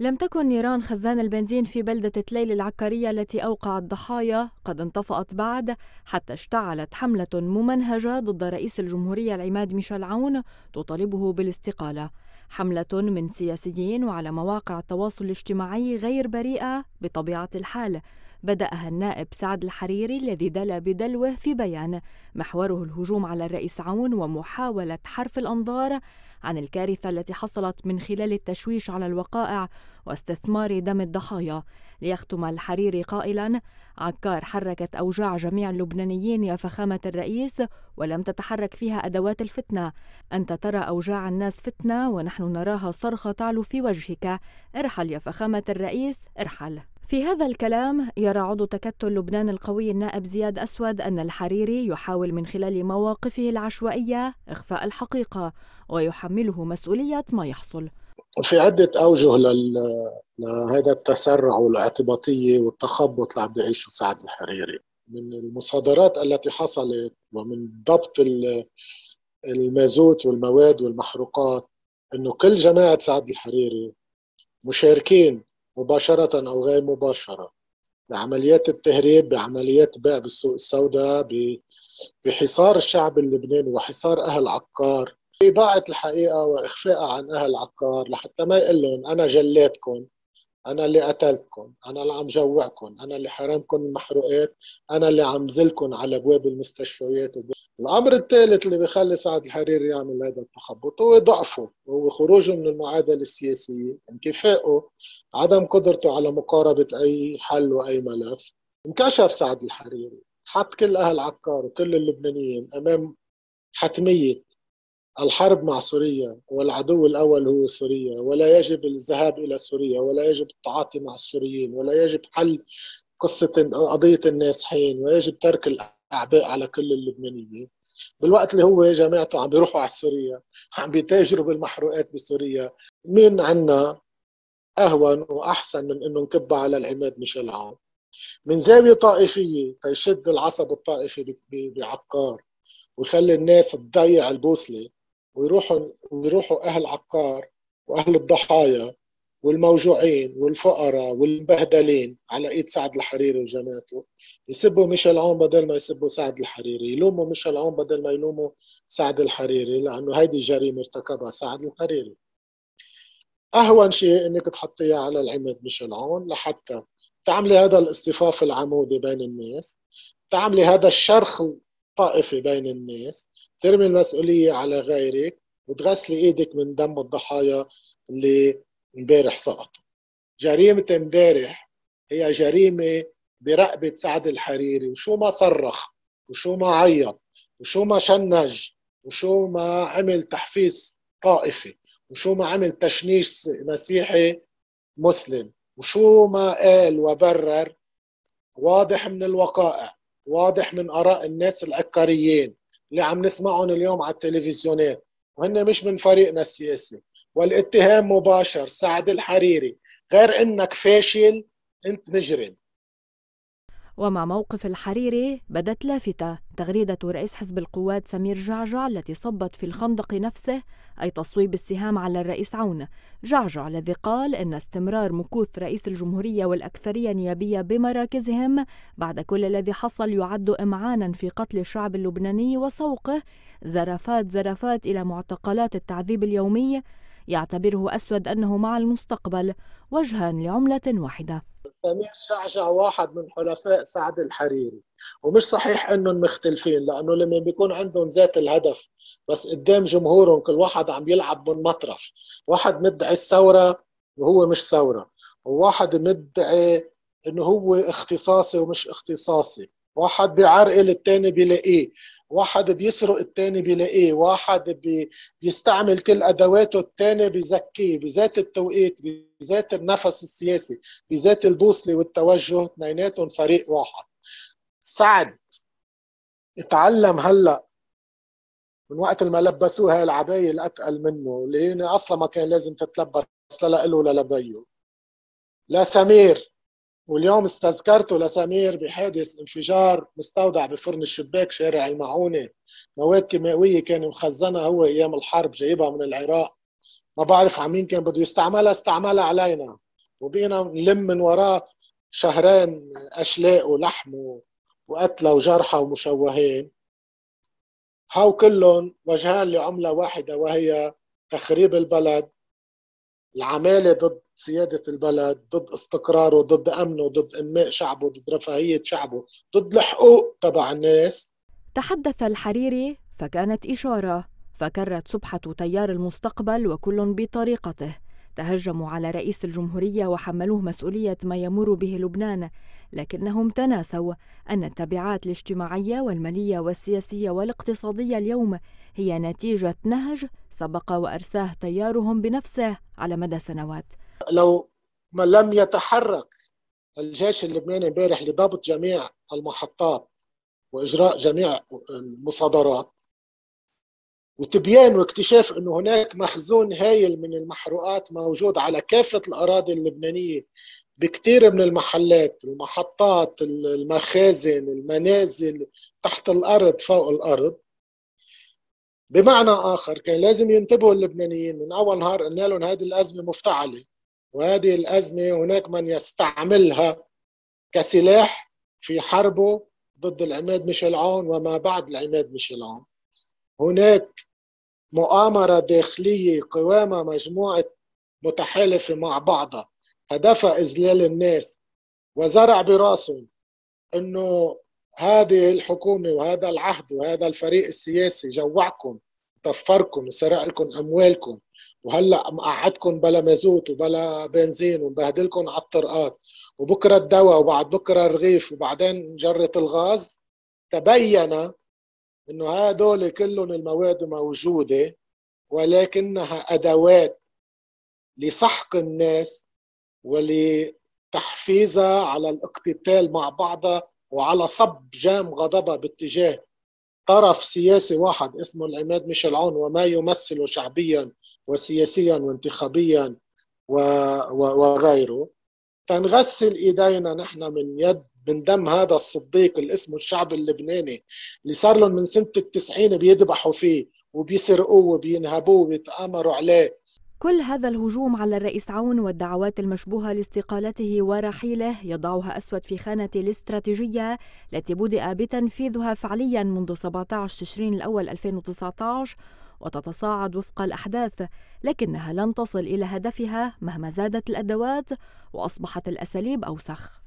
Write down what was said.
لم تكن نيران خزان البنزين في بلدة تليل العكرية التي أوقعت ضحايا قد انطفأت بعد حتى اشتعلت حملة ممنهجة ضد رئيس الجمهورية العماد ميشيل عون تطالبه بالاستقالة حملة من سياسيين وعلى مواقع التواصل الاجتماعي غير بريئة بطبيعة الحال بدأها النائب سعد الحريري الذي دلى بدلوه في بيان محوره الهجوم على الرئيس عون ومحاولة حرف الأنظار عن الكارثة التي حصلت من خلال التشويش على الوقائع واستثمار دم الضحايا ليختم الحريري قائلا عكار حركت أوجاع جميع اللبنانيين يا فخامة الرئيس ولم تتحرك فيها أدوات الفتنة أنت ترى أوجاع الناس فتنة ونحن نراها صرخة تعلو في وجهك ارحل يا فخامة الرئيس ارحل في هذا الكلام يرى عضو تكتل لبنان القوي النائب زياد أسود أن الحريري يحاول من خلال مواقفه العشوائية إخفاء الحقيقة ويحمله مسؤولية ما يحصل في عدة أوجه لهذا التسرع والاعتباطية والتخبط اللي عم بيعيشه سعد الحريري من المصادرات التي حصلت ومن ضبط المازوت والمواد والمحروقات انه كل جماعه سعد الحريري مشاركين مباشرة أو غير مباشرة بعمليات التهريب بعمليات بيع بالسوق السوداء بحصار الشعب اللبناني وحصار أهل عقار إضاعة الحقيقة وإخفائها عن أهل عقار لحتى ما يقول لهم أنا جليتكم انا اللي قتلتكم انا اللي عم جوعكم انا اللي حرمكم المحروقات انا اللي عم زلكم على ابواب المستشفيات وب... الامر الثالث اللي بخلي سعد الحريري يعمل هذا التخبط هو ضعفه هو خروجه من المعادله السياسيه انكفائه عدم قدرته على مقاربه اي حل واي ملف انكشف سعد الحريري حط كل اهل عكار وكل اللبنانيين امام حتميه الحرب مع سوريا والعدو الأول هو سوريا ولا يجب الذهاب إلى سوريا ولا يجب التعاطي مع السوريين ولا يجب حل قصة قضية النازحين ويجب ترك الأعباء على كل اللبنانيين بالوقت اللي هو جماعته عم بيروحوا على سوريا عم بيتاجروا بالمحروقات بسوريا مين عنا أهون وأحسن من أنه نكب على العماد ميشيل عون من زاوية طائفية تيشد العصب الطائفي بعقار ويخلي الناس تضيع البوصلة ويروحوا ويروحوا اهل عقار واهل الضحايا والموجوعين والفقراء والمبهدلين على ايد سعد الحريري وجماعته يسبوا ميشيل عون بدل ما يسبوا سعد الحريري يلوموا ميشيل عون بدل ما يلوموا سعد الحريري لانه هيدي جريمه ارتكبها سعد الحريري اهون شيء انك تحطيها على العماد ميشيل عون لحتى تعملي هذا الاصطفاف العمودي بين الناس تعملي هذا الشرخ طائفي بين الناس ترمي المسؤولية على غيرك وتغسلي ايدك من دم الضحايا اللي امبارح سقطوا جريمة امبارح هي جريمة برقبة سعد الحريري وشو ما صرخ وشو ما عيط وشو ما شنج وشو ما عمل تحفيز طائفي وشو ما عمل تشنيش مسيحي مسلم وشو ما قال وبرر واضح من الوقائع واضح من اراء الناس العكاريين اللي عم نسمعهم اليوم على التلفزيونات وهن مش من فريقنا السياسي والاتهام مباشر سعد الحريري غير انك فاشل انت مجرم ومع موقف الحريري بدت لافتة تغريدة رئيس حزب القوات سمير جعجع التي صبت في الخندق نفسه أي تصويب السهام على الرئيس عون جعجع الذي قال إن استمرار مكوث رئيس الجمهورية والأكثرية النيابية بمراكزهم بعد كل الذي حصل يعد إمعانا في قتل الشعب اللبناني وسوقه زرافات زرافات إلى معتقلات التعذيب اليومي يعتبره أسود أنه مع المستقبل وجها لعملة واحدة سمير شعشع واحد من حلفاء سعد الحريري ومش صحيح انهم مختلفين لانه لما بيكون عندهم ذات الهدف بس قدام جمهورهم كل واحد عم يلعب من مطرح واحد مدعي الثوره وهو مش ثوره وواحد مدعي انه هو اختصاصي ومش اختصاصي واحد بيعرقل الثاني بيلاقيه واحد بيسرق التاني بيلاقيه واحد بي بيستعمل كل ادواته التاني بزكيه بذات التوقيت بذات النفس السياسي بذات البوصله والتوجه اثنيناتهم فريق واحد سعد اتعلم هلا من وقت ما لبسوه هاي العبايه الاتقل منه اللي اصلا ما كان لازم تتلبس لا له ولا لبيه لا سمير واليوم استذكرته لسمير بحادث انفجار مستودع بفرن الشباك شارع المعونة مواد كيماوية كان مخزنها هو أيام الحرب جايبها من العراق ما بعرف على مين كان بده يستعملها استعملها علينا وبقينا نلم من وراه شهرين أشلاء ولحم وقتلى وجرحى ومشوهين هاو كلهم وجهان لعملة واحدة وهي تخريب البلد العمالة ضد سيادة البلد ضد استقراره ضد أمنه ضد إنماء شعبه ضد رفاهية شعبه ضد الحقوق تبع الناس تحدث الحريري فكانت إشارة فكرت سبحة تيار المستقبل وكل بطريقته تهجموا على رئيس الجمهورية وحملوه مسؤولية ما يمر به لبنان لكنهم تناسوا أن التبعات الاجتماعية والمالية والسياسية والاقتصادية اليوم هي نتيجة نهج سبق وأرساه تيارهم بنفسه على مدى سنوات لو ما لم يتحرك الجيش اللبناني امبارح لضبط جميع المحطات واجراء جميع المصادرات وتبيان واكتشاف انه هناك مخزون هايل من المحروقات موجود على كافه الاراضي اللبنانيه بكثير من المحلات المحطات المخازن المنازل تحت الارض فوق الارض بمعنى اخر كان لازم ينتبهوا اللبنانيين من اول نهار قلنا لهم هذه الازمه مفتعله وهذه الأزمة هناك من يستعملها كسلاح في حربه ضد العماد ميشيل عون وما بعد العماد ميشيل عون هناك مؤامرة داخلية قوامة مجموعة متحالفة مع بعضها هدفها إذلال الناس وزرع براسهم أنه هذه الحكومة وهذا العهد وهذا الفريق السياسي جوعكم طفركم سرق لكم أموالكم وهلا مقعدكم بلا مازوت وبلا بنزين ومبهدلكم على الطرقات وبكره الدواء وبعد بكره الرغيف وبعدين جره الغاز تبين انه هدول كلهم المواد موجوده ولكنها ادوات لسحق الناس ولتحفيزها على الاقتتال مع بعضها وعلى صب جام غضبها باتجاه طرف سياسي واحد اسمه العماد ميشيل عون وما يمثله شعبيا وسياسيا وانتخابيا وغيره تنغسل ايدينا نحن من يد من دم هذا الصديق اللي اسمه الشعب اللبناني اللي صار لهم من سنه التسعين بيذبحوا فيه وبيسرقوه وبينهبوه وبيتآمروا عليه كل هذا الهجوم على الرئيس عون والدعوات المشبوهة لاستقالته ورحيله يضعها أسود في خانة الاستراتيجية التي بدأ بتنفيذها فعليا منذ 17 تشرين الأول 2019 وتتصاعد وفق الأحداث لكنها لن تصل إلى هدفها مهما زادت الأدوات وأصبحت الأساليب أوسخ